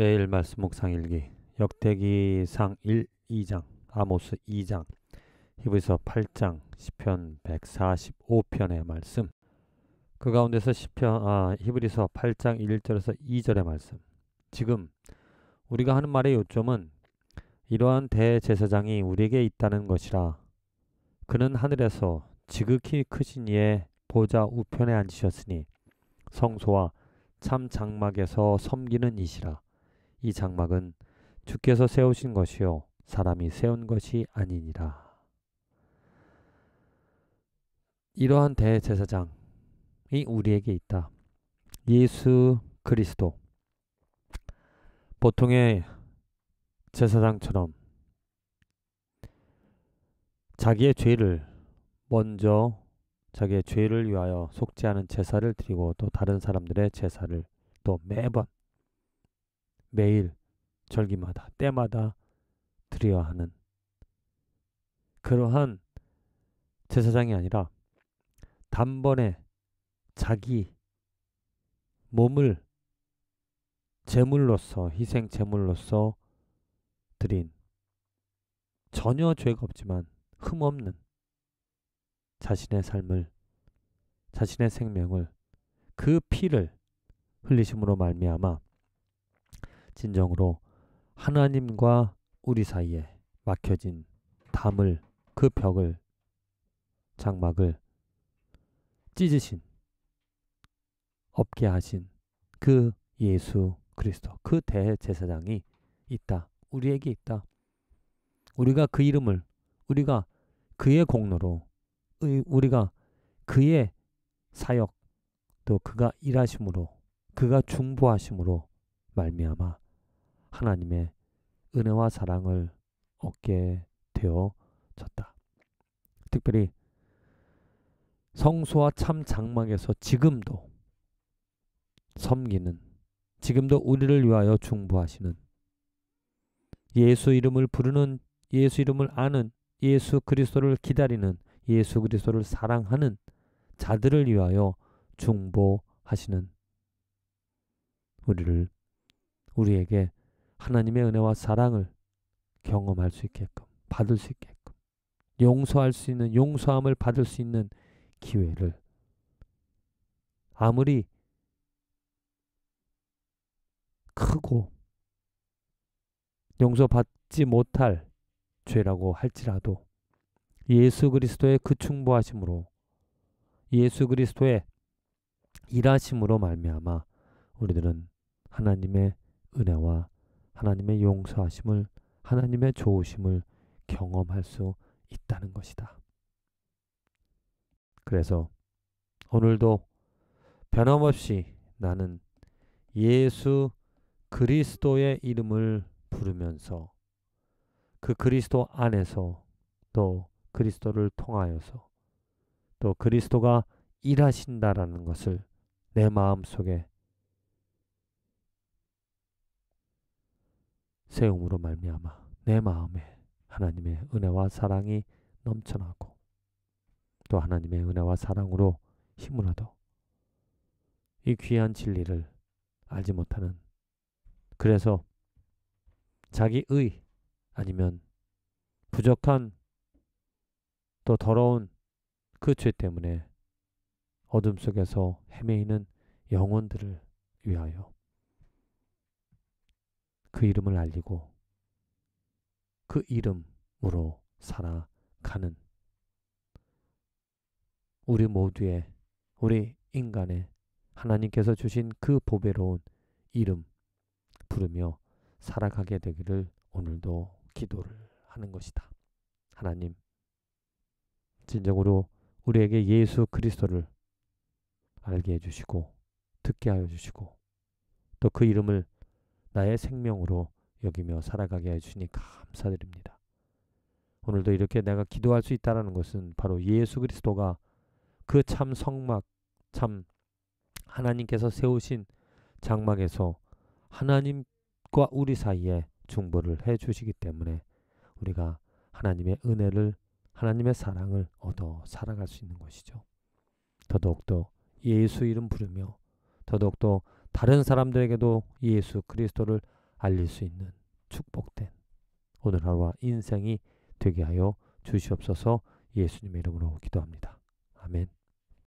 매일 말씀 묵상 일기 역대기 상 1, 2장 아모스 2장 히브리서 8장 시편 145편의 말씀 그 가운데서 시편 아 히브리서 8장 1절에서 2절의 말씀 지금 우리가 하는 말의 요점은 이러한 대제사장이 우리에게 있다는 것이라 그는 하늘에서 지극히 크신 이의 보좌 우편에 앉으셨으니 성소와 참 장막에서 섬기는 이시라 이 장막은 주께서 세우신 것이요 사람이 세운 것이 아니니라. 이러한 대제사장이 우리에게 있다. 예수 그리스도. 보통의 제사장처럼 자기의 죄를 먼저 자기의 죄를 위하여 속죄하는 제사를 드리고 또 다른 사람들의 제사를 또 매번 매일 절기마다 때마다 드려야 하는 그러한 제사장이 아니라 단번에 자기 몸을 제물로서 희생 제물로서 드린 전혀 죄가 없지만 흠없는 자신의 삶을 자신의 생명을 그 피를 흘리심으로 말미암아 진정으로 하나님과 우리 사이에 막혀진 담을 그 벽을 장막을 찢으신 없게 하신 그 예수 그리스도 그 대제사장이 있다. 우리에게 있다. 우리가 그 이름을 우리가 그의 공로로 우리가 그의 사역 또 그가 일하심으로 그가 중보하심으로 말미암아 하나님의 은혜와 사랑을 얻게 되어졌다. 특별히 성소와 참 장막에서 지금도 섬기는 지금도 우리를 위하여 중보하시는 예수 이름을 부르는 예수 이름을 아는 예수 그리스도를 기다리는 예수 그리스도를 사랑하는 자들을 위하여 중보하시는 우리를 우리에게 하나님의 은혜와 사랑을 경험할 수 있게끔, 받을 수 있게끔, 용서할 수 있는, 용서함을 받을 수 있는 기회를 아무리 크고 용서받지 못할 죄라고 할지라도 예수 그리스도의 그 충보하심으로 예수 그리스도의 일하심으로 말미암아 우리들은 하나님의 은혜와 하나님의 용서하심을 하나님의 좋으심을 경험할 수 있다는 것이다. 그래서 오늘도 변함없이 나는 예수 그리스도의 이름을 부르면서 그 그리스도 안에서 또 그리스도를 통하여서 또 그리스도가 일하신다라는 것을 내 마음 속에 세움으로 말미암아 내 마음에 하나님의 은혜와 사랑이 넘쳐나고 또 하나님의 은혜와 사랑으로 힘을 얻어 이 귀한 진리를 알지 못하는 그래서 자기의 아니면 부족한 또 더러운 그 죄 때문에 어둠 속에서 헤매이는 영혼들을 위하여 그 이름을 알리고 그 이름으로 살아가는 우리 모두의 우리 인간의 하나님께서 주신 그 보배로운 이름 부르며 살아가게 되기를 오늘도 기도를 하는 것이다. 하나님, 진정으로 우리에게 예수 그리스도를 알게 해주시고, 듣게 하여 주시고, 또 그 이름을 나의 생명으로 여기며 살아가게 해주시니 감사드립니다. 오늘도 이렇게 내가 기도할 수 있다라는 것은 바로 예수 그리스도가 그 참 성막, 참 하나님께서 세우신 장막에서 하나님과 우리 사이에 중보를 해 주시기 때문에 우리가 하나님의 은혜를 하나님의 사랑을 얻어 살아갈 수 있는 것이죠. 더더욱더 예수 이름 부르며 더더욱더 다른 사람들에게도 예수 그리스도를 알릴 수 있는 축복된 오늘 하루와 인생이 되게 하여 주시옵소서 예수님의 이름으로 기도합니다. 아멘.